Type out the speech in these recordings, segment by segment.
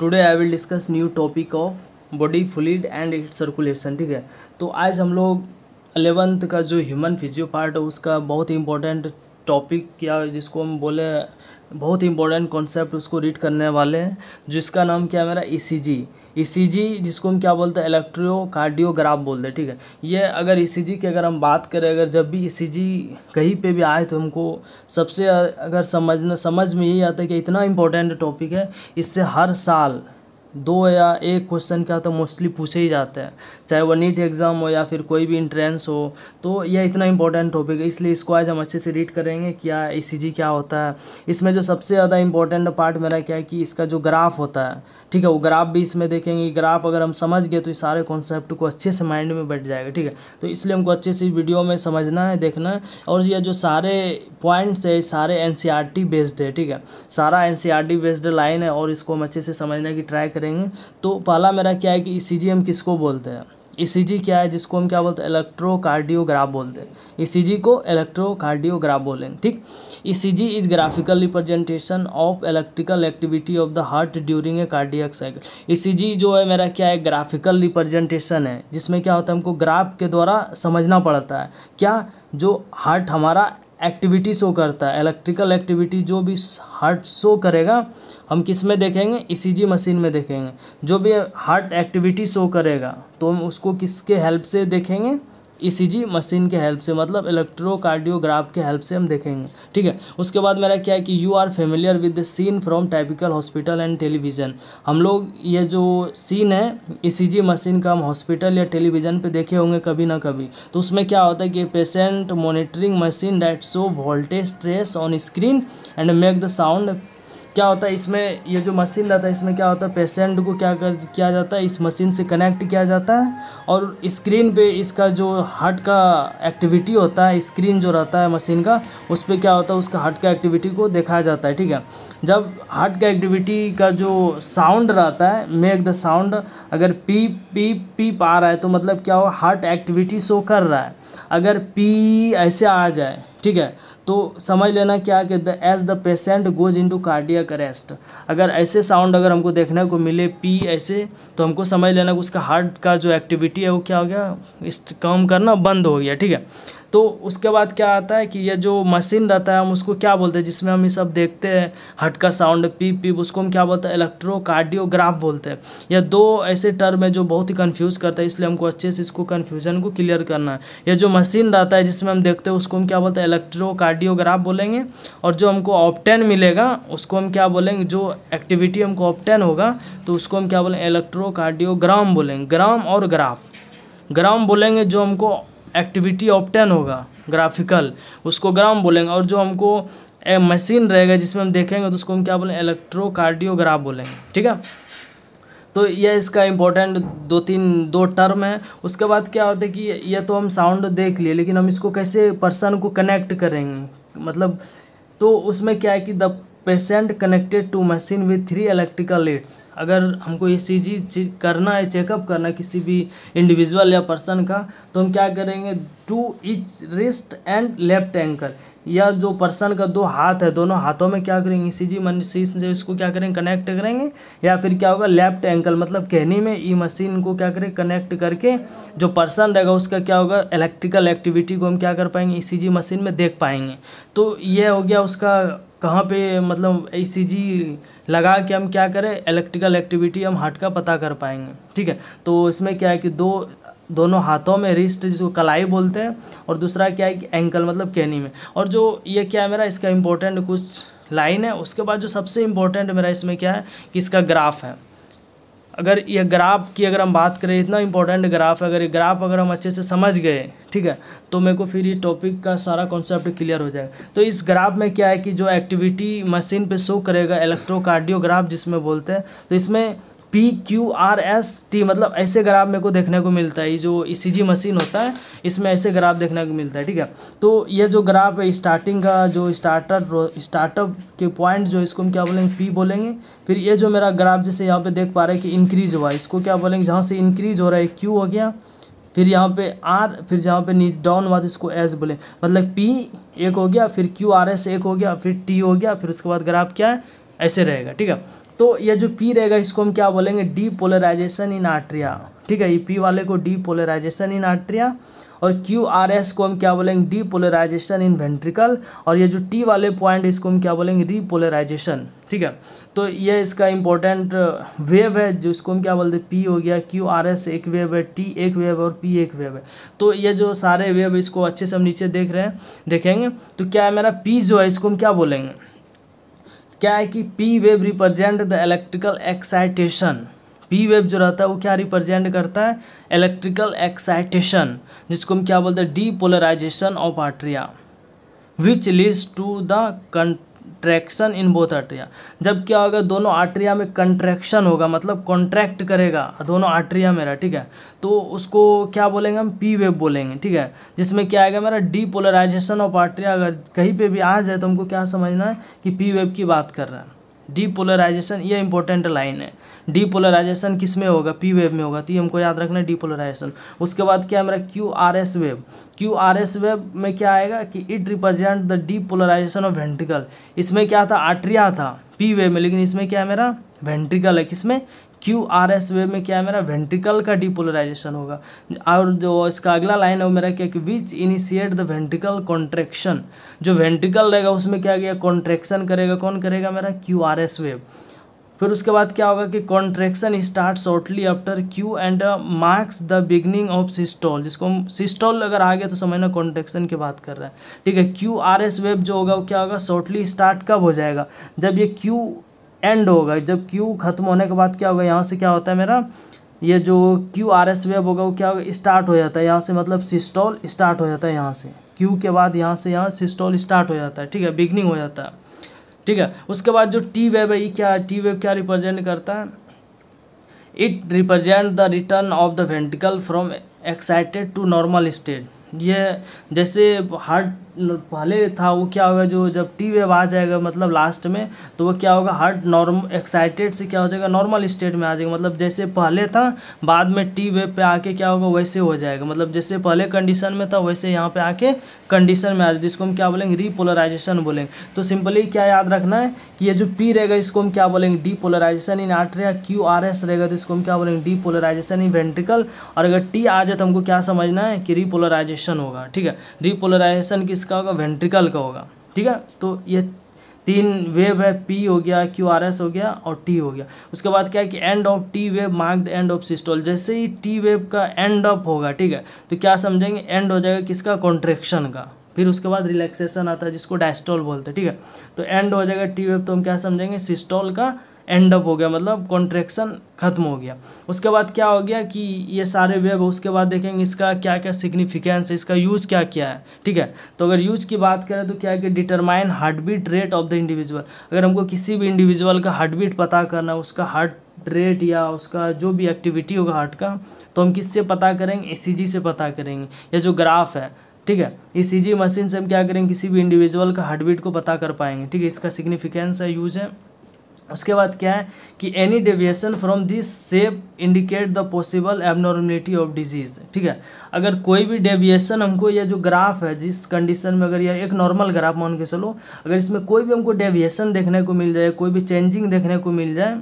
today I will discuss new topic of body fluid and it circulation ठीक है तो आज हम लोग अलेवंथ का जो ह्यूमन फिजियो पार्ट है उसका बहुत ही इंपॉर्टेंट टॉपिक या जिसको हम बोले बहुत इंपॉर्टेंट कॉन्सेप्ट उसको रीड करने वाले हैं जिसका नाम क्या है मेरा ईसीजी e ईसीजी e जिसको हम क्या बोलते हैं इलेक्ट्रियो कार्डियोग्राफ बोलते हैं ठीक है ये अगर ईसीजी e की अगर हम बात करें अगर जब भी ईसीजी कहीं पे भी आए तो हमको सबसे अगर समझना समझ में यही आता है कि इतना इंपॉर्टेंट टॉपिक है इससे हर साल दो या एक क्वेश्चन का तो मोस्टली पूछे ही जाते हैं चाहे वो नीट एग्ज़ाम हो या फिर कोई भी इंट्रेंस हो तो यह इतना इंपॉर्टेंट टॉपिक है इसलिए इसको आज हम अच्छे से रीड करेंगे क्या ए क्या होता है इसमें जो सबसे ज़्यादा इंपॉर्टेंट पार्ट मेरा क्या है कि इसका जो ग्राफ होता है ठीक है वो ग्राफ भी इसमें देखेंगे ग्राफ अगर हम समझ गए तो सारे कॉन्सेप्ट को अच्छे से माइंड में बैठ जाएगा ठीक है तो इसलिए हमको अच्छे से वीडियो में समझना है देखना है और ये जो सारे पॉइंट्स है सारे एन बेस्ड e है ठीक है सारा एन बेस्ड लाइन है और इसको हम अच्छे से समझने की ट्राई करें करेंगे तो पहला मेरा क्या है कि ई e हम किसको बोलते हैं ई e क्या है जिसको हम क्या बोलते हैं इलेक्ट्रोकार्डियोग्राफ बोलते हैं ई e को इलेक्ट्रोकार्डियोग्राफ बोलेंगे ठीक E C G is graphical representation of electrical activity of the heart during a cardiac cycle ई जो है मेरा क्या है ग्राफिकल रिप्रेजेंटेशन है जिसमें क्या होता है हमको ग्राफ के द्वारा समझना पड़ता है क्या जो हार्ट हमारा एक्टिविटी शो करता है इलेक्ट्रिकल एक्टिविटी जो भी हार्ट शो करेगा हम किस में देखेंगे ईसीजी e मशीन में देखेंगे जो भी हार्ट एक्टिविटी शो करेगा तो हम उसको किसके हेल्प से देखेंगे ईसीजी e मशीन के हेल्प से मतलब इलेक्ट्रोकार्डियोग्राफ के हेल्प से हम देखेंगे ठीक है उसके बाद मेरा क्या है कि you are familiar with the scene from typical hospital and television हम लोग ये जो सीन है ईसीजी e मशीन का हम हॉस्पिटल या टेलीविज़न पे देखे होंगे कभी ना कभी तो उसमें क्या होता है कि patient monitoring machine that show voltage traces on screen and make the sound क्या होता है इसमें ये जो मशीन रहता है इसमें क्या होता है पेशेंट को क्या कर किया जाता है इस मशीन से कनेक्ट किया जाता है और स्क्रीन पे इसका जो हार्ट का एक्टिविटी होता है स्क्रीन जो रहता है मशीन का उस पर क्या होता है उसका हार्ट का एक्टिविटी को देखा जाता है ठीक है जब हार्ट का एक्टिविटी का जो साउंड रहता है मेक द साउंड अगर पी पी पी आ रहा है तो मतलब क्या हो हार्ट एक्टिविटी शो कर रहा है अगर पी ऐसे आ जाए ठीक है तो समझ लेना क्या कि the as the patient goes into cardiac arrest अगर ऐसे साउंड अगर हमको देखने को मिले पी ऐसे तो हमको समझ लेना कि उसका हार्ट का जो एक्टिविटी है वो क्या हो गया इस काम करना बंद हो गया ठीक है तो उसके बाद क्या आता है कि ये जो मशीन रहता है हम उसको क्या बोलते हैं जिसमें हम ये सब देखते हैं का साउंड पीप पीप उसको हम क्या बोलते हैं इलेक्ट्रोकार्डियोग्राफ बोलते हैं यह दो ऐसे टर्म है जो बहुत ही कन्फ्यूज़ करता है इसलिए हमको अच्छे से इसको कन्फ्यूजन को क्लियर करना है यह जो मशीन रहता है जिसमें हम देखते हैं उसको हम क्या बोलते हैं इलेक्ट्रोकार्डियोग्राफ बोलेंगे और जो हमको ऑप्टेन मिलेगा उसको हम क्या बोलेंगे जो एक्टिविटी हमको ऑप्टेन होगा तो उसको हम क्या बोलेंगे इलेक्ट्रोकार्डियोग्राम बोलेंगे ग्राम और ग्राफ ग्राम बोलेंगे जो हमको एक्टिविटी ऑफ टेन होगा ग्राफिकल उसको ग्राम बोलेंगे और जो हमको मशीन रहेगा जिसमें हम देखेंगे तो उसको हम क्या बोलेंगे इलेक्ट्रोकार्डियोग्राफ बोलेंगे ठीक है तो यह इसका इम्पोर्टेंट दो तीन दो टर्म है उसके बाद क्या होता है कि यह तो हम साउंड देख लिए लेकिन हम इसको कैसे पर्सन को कनेक्ट करेंगे मतलब तो उसमें क्या है कि the patient connected to machine with three electrical leads अगर हमको ये सी जी करना है चेकअप करना किसी भी इंडिविजुअल या पर्सन का तो हम क्या करेंगे to each wrist and left ankle या जो पर्सन का दो हाथ है दोनों हाथों में क्या करेंगे सी जी मशीन से इसको क्या करेंगे कनेक्ट करेंगे या फिर क्या होगा लेफ्ट एंकल मतलब कहने में ई मशीन को क्या करें कनेक्ट करके जो पर्सन रहेगा उसका क्या होगा इलेक्ट्रिकल एक्टिविटी को हम क्या कर पाएंगे ई सी जी मशीन में देख पाएंगे तो यह हो गया उसका कहाँ पे मतलब ई लगा के हम क्या करें इलेक्ट्रिकल एक्टिविटी हम हार्ट का पता कर पाएंगे ठीक है तो इसमें क्या है कि दो दोनों हाथों में रिस्ट जिसको कलाई बोलते हैं और दूसरा क्या है कि एंकल मतलब कैनी में और जो ये क्या है मेरा इसका इम्पोर्टेंट कुछ लाइन है उसके बाद जो सबसे इम्पोर्टेंट मेरा इसमें क्या है कि इसका ग्राफ है अगर ये ग्राफ की अगर हम बात करें इतना इंपॉर्टेंट ग्राफ है अगर ये ग्राफ अगर हम अच्छे से समझ गए ठीक है तो मेरे को फिर ये टॉपिक का सारा कॉन्सेप्ट क्लियर हो जाएगा तो इस ग्राफ में क्या है कि जो एक्टिविटी मशीन पे शो करेगा इलेक्ट्रोकार्डियोग्राफ जिसमें बोलते हैं तो इसमें P Q R S T मतलब ऐसे ग्राफ मेरे को देखने को मिलता है ये जो ई e मशीन होता है इसमें ऐसे ग्राफ देखने को मिलता है ठीक है तो ये जो ग्राफ है स्टार्टिंग का जो स्टार्टर स्टार्टअप के पॉइंट जो इसको हम क्या बोलेंगे पी बोलेंगे फिर ये जो मेरा ग्राफ जैसे यहाँ पे देख पा रहे हैं कि इंक्रीज हुआ इसको क्या बोलेंगे जहाँ से इंक्रीज हो रहा है क्यू हो गया फिर यहाँ पे आर फिर जहाँ पे नीचे डाउन हुआ तो इसको एस बोले मतलब पी एक हो गया फिर क्यू आर एस एक हो गया फिर टी हो गया फिर उसके बाद ग्राफ क्या है ऐसे रहेगा ठीक है तो ये जो पी रहेगा इसको हम क्या बोलेंगे डी पोलराइजेशन इन आर्ट्रिया ठीक है ये पी वाले को डी पोलराइजेशन इन आर्ट्रिया और क्यू आर एस को हम क्या बोलेंगे डी पोलराइजेशन इन वेंट्रिकल और ये जो टी वाले पॉइंट इसको हम क्या बोलेंगे री पोलराइजेशन ठीक है तो ये इसका इंपॉर्टेंट वेव uh, है जो इसको हम क्या बोलते हैं पी हो गया क्यू आर एस एक वेव है टी एक वेव है और पी एक वेव है तो ये जो सारे वेव इसको अच्छे से हम नीचे देख रहे हैं देखेंगे तो क्या है मेरा पी जो है इसको हम क्या बोलेंगे क्या है कि P wave represent the electrical excitation P wave जो रहता है वो क्या रिप्रेजेंट करता है इलेक्ट्रिकल एक्साइटेशन जिसको हम क्या बोलते हैं depolarisation of atria which leads to the contraction in both atria जब क्या होगा दोनों आर्ट्रिया में कंट्रैक्शन होगा मतलब कॉन्ट्रैक्ट करेगा दोनों आर्ट्रिया मेरा ठीक है तो उसको क्या बोलेंगे हम पी वेव बोलेंगे ठीक है जिसमें क्या आएगा मेरा डीपोलराइजेशन ऑफ आर्ट्रिया अगर कहीं पे भी आ जाए तो हमको क्या समझना है कि पी वेव की बात कर रहे हैं डीपोलराइजेशन ये इंपॉर्टेंट लाइन है डीपोलराइजेशन किस में होगा पी वेव में होगा तो ये हमको याद रखना है डीपोलराइजेशन उसके बाद क्या है मेरा Q R S wave Q R S wave में क्या आएगा कि it represent the depolarisation of ventricle इसमें क्या था आर्ट्रिया था पी वेव में लेकिन इसमें क्या है मेरा वेंट्रिकल है किसमें क्यू आर एस वेव में क्या है मेरा वेंटिकल का डिपोलराइजेशन होगा और जो इसका अगला लाइन है वो मेरा क्या कि which initiate the ventricle contraction जो वेंटिकल रहेगा उसमें क्या गया कॉन्ट्रेक्शन करेगा कौन करेगा मेरा क्यू आर एस वेव फिर उसके बाद क्या होगा कि contraction start shortly after Q and marks the beginning of systole जिसको हम सिस्टॉल अगर आ गया तो समझना कॉन्ट्रेक्शन की बात कर रहे हैं ठीक है क्यू आर एस वेब जो होगा वो क्या होगा शॉर्टली स्टार्ट कब हो जाएगा जब ये क्यू एंड होगा जब क्यू ख़त्म होने के बाद क्या होगा यहाँ से क्या होता है मेरा ये जो क्यू आर एस वेब होगा वो क्या होगा स्टार्ट हो जाता है यहाँ से मतलब सिस्टॉल स्टार्ट हो जाता है यहाँ से क्यू के बाद यहाँ से यहाँ सिस्टॉल स्टार्ट हो जाता है ठीक है बिगनिंग हो जाता है ठीक है उसके बाद जो टी वेब है ये क्या टी वेब क्या रिप्रेजेंट करता है it represent the return of the ventricle from excited to normal state ये जैसे हार्ट पहले था वो क्या होगा जो जब टी वेव आ जाएगा मतलब लास्ट में तो वो क्या होगा हार्ट नॉर्म एक्साइटेड से क्या हो जाएगा नॉर्मल स्टेट में आ जाएगा मतलब जैसे पहले था बाद में टी वेव पे आके क्या होगा वैसे हो जाएगा मतलब जैसे पहले कंडीशन में था वैसे यहाँ पे आके कंडीशन में आ जाए जिसको हम क्या बोलेंगे रीपोलराइजेशन बोलेंगे तो सिंपली क्या याद रखना है कि ये जो पी रहेगा इसको हम क्या बोलेंगे डीपोलराइजेशन इन आर्ट रहेगा क्यू आर एस रहेगा तो इसको हम क्या बोलेंगे डीपोलराइजेशन इन वेंट्रिकल और अगर टी आ जाए तो हमको क्या समझना है कि रीपोलराइजेशन होगा ठीक है रीपोलराइजेशन किस किसका होगा वेंट्रिकल का होगा ठीक है तो ये तीन वेव है पी हो गया क्यू आर एस हो गया और टी हो गया उसके बाद क्या है कि end of T wave mark the end of systole जैसे ही टी वेव का एंड ऑफ होगा ठीक है तो क्या समझेंगे एंड हो जाएगा किसका कॉन्ट्रेक्शन का फिर उसके बाद रिलैक्सेशन आता है जिसको डायस्टॉल बोलते हैं ठीक है तो एंड हो जाएगा टी वेव तो हम क्या समझेंगे सिस्टॉल का एंड अप हो गया मतलब कॉन्ट्रेक्शन खत्म हो गया उसके बाद क्या हो गया कि ये सारे वेब उसके बाद देखेंगे इसका क्या क्या सिग्निफिकेंस है इसका यूज क्या क्या है ठीक है तो अगर यूज की बात करें तो क्या है कि determine heart beat rate of the individual अगर हमको किसी भी इंडिविजुअल का हार्ट बीट पता करना है उसका हार्ट रेट या उसका जो भी एक्टिविटी होगा हार्ट का तो हम किससे पता करेंगे ए से पता करेंगे या जो ग्राफ है ठीक है ई सी मशीन से हम क्या करेंगे किसी भी इंडिविजुअल का हार्ट बीट को पता कर पाएंगे ठीक है इसका सिग्निफिकेंस है यूज है उसके बाद क्या है कि any deviation from this shape indicate the possible abnormality of disease ठीक है अगर कोई भी डेविएशन हमको यह जो ग्राफ है जिस कंडीशन में अगर यह एक नॉर्मल ग्राफ मान के चलो अगर इसमें कोई भी हमको डेविएशन देखने को मिल जाए कोई भी चेंजिंग देखने को मिल जाए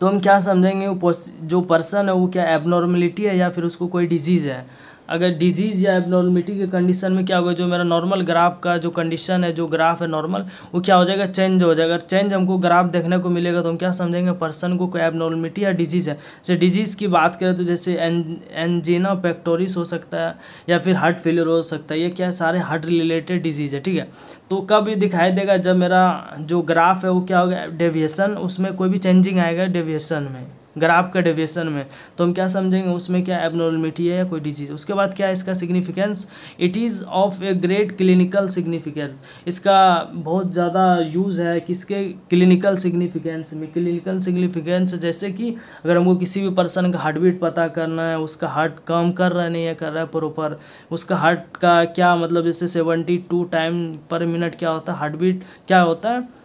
तो हम क्या समझेंगे वो जो पर्सन है वो क्या एबनॉर्मलिटी है या फिर उसको कोई डिजीज़ है अगर डिजीज़ या एबनॉर्मिटी के कंडीशन में क्या होगा जो मेरा नॉर्मल ग्राफ का जो कंडीशन है जो ग्राफ है नॉर्मल वो क्या हो जाएगा चेंज हो जाएगा अगर चेंज हमको ग्राफ देखने को मिलेगा तो हम क्या समझेंगे पर्सन को कोई एबनॉर्मिटी या डिजीज़ है जैसे डिजीज़ की बात करें तो जैसे एन एनजीना पैक्टोरिस हो सकता है या फिर हार्ट फेलियर हो सकता है ये क्या है सारे हार्ट रिलेटेड डिजीज़ है ठीक है तो कब ये दिखाई देगा जब मेरा जो ग्राफ है वो क्या होगा डेविएसन उसमें कोई भी चेंजिंग आएगा डेविएसन में ग्राफ का डेविएशन में तो हम क्या समझेंगे उसमें क्या एबनॉर्मिटी है या कोई डिजीज उसके बाद क्या है इसका significance it is of a great clinical significance इसका बहुत ज़्यादा यूज़ है किसके क्लिनिकल सिग्निफिकेंस में क्लिनिकल सिग्निफिकेंस जैसे कि अगर हमको किसी भी पर्सन का हार्ट बीट पता करना है उसका हार्ट काम कर रहा है नहीं है कर रहा है प्रॉपर उसका हार्ट का क्या मतलब जैसे seventy two time per minute क्या होता है हार्ट बीट क्या होता है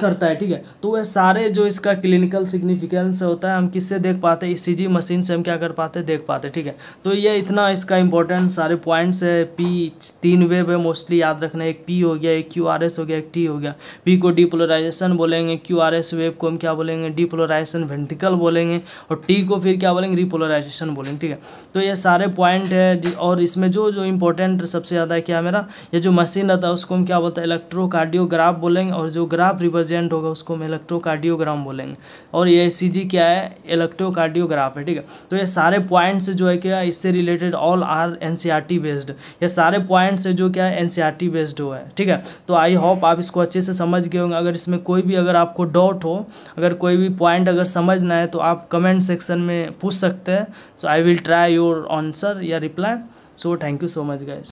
करता है ठीक है तो वह सारे जो इसका क्लिनिकल सिग्निफिकेंस होता है हम किससे देख पाते हैं सी e मशीन से हम क्या कर पाते हैं देख पाते ठीक है तो ये इतना इसका इंपॉर्टेंट सारे पॉइंट्स है पी तीन वेब है मोस्टली याद रखना एक पी हो गया एक क्यू आर एस हो गया एक टी हो गया पी को डिपोलराइजेशन बोलेंगे क्यू आर एस वेब को हम क्या बोलेंगे डिपोलराइजेशन वेंटिकल बोलेंगे और टी को फिर क्या बोलेंगे रिपोलराइजेशन बोलेंगे ठीक है तो ये सारे पॉइंट है और इसमें जो जो इंपॉर्टेंट सबसे ज़्यादा क्या मेरा ये जो मशीन रहता है उसको हम क्या बोलते हैं इलेक्ट्रोकार्डियोग्राफ बोलेंगे और जो ग्राफ प्रेजेंट होगा उसको हम इलेक्ट्रोकार्डियोग्राम बोलेंगे और ये ई क्या है इलेक्ट्रोकार्डियोग्राफ है ठीक है तो ये सारे पॉइंट्स जो है क्या इससे related all R N based ये सारे पॉइंट्स है जो क्या है एन बेस्ड e हुआ है ठीक है तो आई होप आप इसको अच्छे से समझ गए होंगे अगर इसमें कोई भी अगर आपको डाउट हो अगर कोई भी पॉइंट अगर समझना है तो आप कमेंट सेक्शन में पूछ सकते हैं so I will try your answer या reply so thank you so much guys